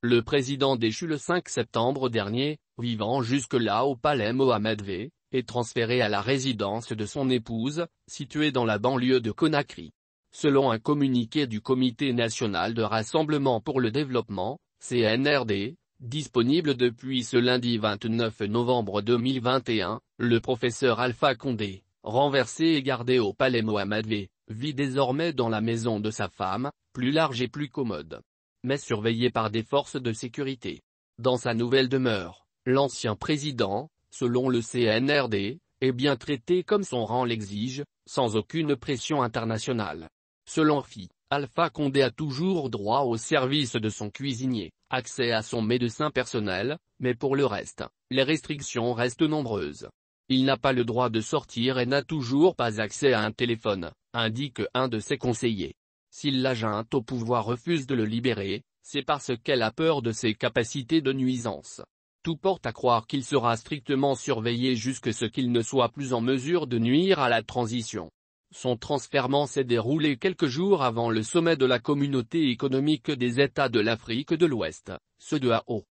Le président déchu le 5 septembre dernier, vivant jusque-là au palais Mohamed V, est transféré à la résidence de son épouse, située dans la banlieue de Conakry. Selon un communiqué du Comité national de rassemblement pour le développement, CNRD, disponible depuis ce lundi 29 novembre 2021, le professeur Alpha Condé, renversé et gardé au palais Mohamed V, vit désormais dans la maison de sa femme, plus large et plus commode mais surveillé par des forces de sécurité. Dans sa nouvelle demeure, l'ancien président, selon le CNRD, est bien traité comme son rang l'exige, sans aucune pression internationale. Selon Phi, Alpha Condé a toujours droit au service de son cuisinier, accès à son médecin personnel, mais pour le reste, les restrictions restent nombreuses. Il n'a pas le droit de sortir et n'a toujours pas accès à un téléphone, indique un de ses conseillers. S'il la junte au pouvoir refuse de le libérer, c'est parce qu'elle a peur de ses capacités de nuisance. Tout porte à croire qu'il sera strictement surveillé jusque ce qu'il ne soit plus en mesure de nuire à la transition. Son transferment s'est déroulé quelques jours avant le sommet de la Communauté économique des États de l'Afrique de l'Ouest, ceux de AO.